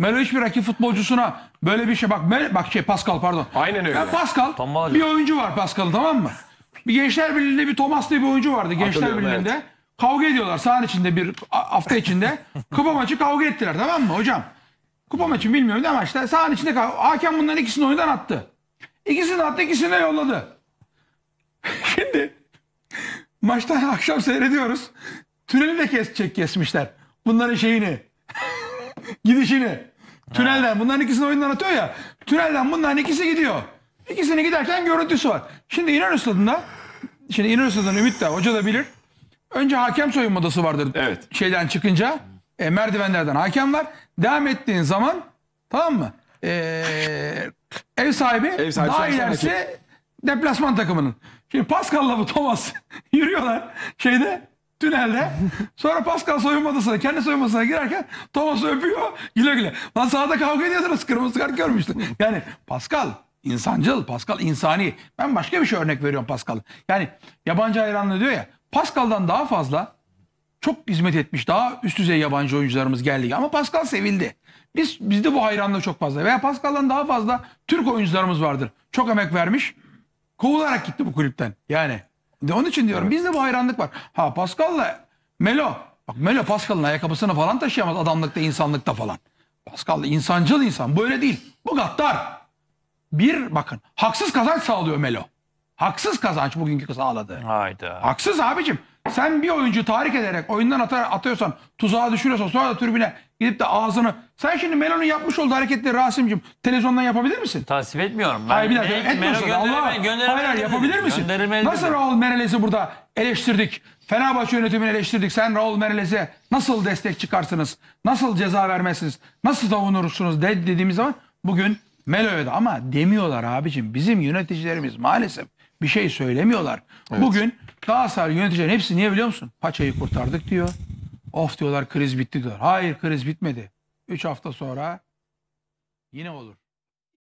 Melo hiçbir rakip futbolcusuna böyle bir şey bak Melo, bak şey Pascal pardon. Aynen öyle. Yani Pascal Tam bir oyuncu var Pascal'ın tamam mı? Bir Gençler Birliği'nde bir Thomas diye bir oyuncu vardı Gençler Hatırlıyorum, Birliği'nde. Kavga ediyorlar sahanın içinde bir hafta içinde. Kupa maçı kavga ettiler tamam mı hocam? Kupa maçı bilmiyorum ama maçta sahanın içinde kavga. Hakem bunların ikisini oyundan attı. İkisini attı ikisini de yolladı. Şimdi maçtan akşam seyrediyoruz. Tüneli de kesecek kesmişler. Bunların şeyini. gidişini. Tünelden bunların ikisini oyundan atıyor ya. Tünelden bunların ikisi gidiyor. İkisini giderken görüntüsü var. Şimdi İnan Üstad'ında şimdi İnan Üstad'ın Ümit de hoca da bilir. Önce hakem soyunma odası vardır. Evet. Şeyden çıkınca e, merdivenlerden hakem var. Devam ettiğin zaman tamam mı? E, ev sahibi, ev sahibi daha ilerisi deplasman takımının. Şimdi Pascal'la bu Thomas yürüyorlar şeyde tünelde. Sonra Pascal soyunma odasına, kendi soyunma odasına girerken Thomas öpüyor. Güle güle. Lan sahada kavga ediyordunuz. Kırmızı kart görmüştü. Yani Pascal insancıl, Pascal insani. Ben başka bir şey örnek veriyorum Pascal. Yani yabancı hayranlığı diyor ya. Pascal'dan daha fazla çok hizmet etmiş. Daha üst düzey yabancı oyuncularımız geldi. Ama Pascal sevildi. Biz bizde bu hayranlığı çok fazla. Veya Pascal'dan daha fazla Türk oyuncularımız vardır. Çok emek vermiş. Kovularak gitti bu kulüpten. Yani de onun için diyorum bizde bu hayranlık var. Ha Pascal'la Melo. Bak Melo Pascal'ın ayakkabısını falan taşıyamaz adamlıkta, insanlıkta falan. Pascal insancıl insan. Böyle değil. Bu gaddar. Bir bakın haksız kazanç sağlıyor Melo. Haksız kazanç bugünkü sağladı. Hayda. Haksız abicim. Sen bir oyuncu tahrik ederek oyundan atar, atıyorsan, tuzağa düşürüyorsan sonra da tribüne gidip de ağzını... Sen şimdi Melo'nun yapmış olduğu hareketleri Rasim'cim televizyondan yapabilir misin? Tasvip etmiyorum. Ben hayır bir dakika etmiyorsun. Allah hayır hayır yapabilir misin? Nasıl Raul Mereles'i burada eleştirdik? Fenerbahçe yönetimini eleştirdik. Sen Raul Mereles'e nasıl destek çıkarsınız? Nasıl ceza vermezsiniz? Nasıl savunursunuz dediğimiz zaman bugün Melo'ya da ama demiyorlar abicim. Bizim yöneticilerimiz maalesef bir şey söylemiyorlar. Evet. Bugün Galatasaray yöneticilerin hepsi niye biliyor musun? Paçayı kurtardık diyor. Of diyorlar kriz bitti diyor. Hayır kriz bitmedi. 3 hafta sonra yine olur.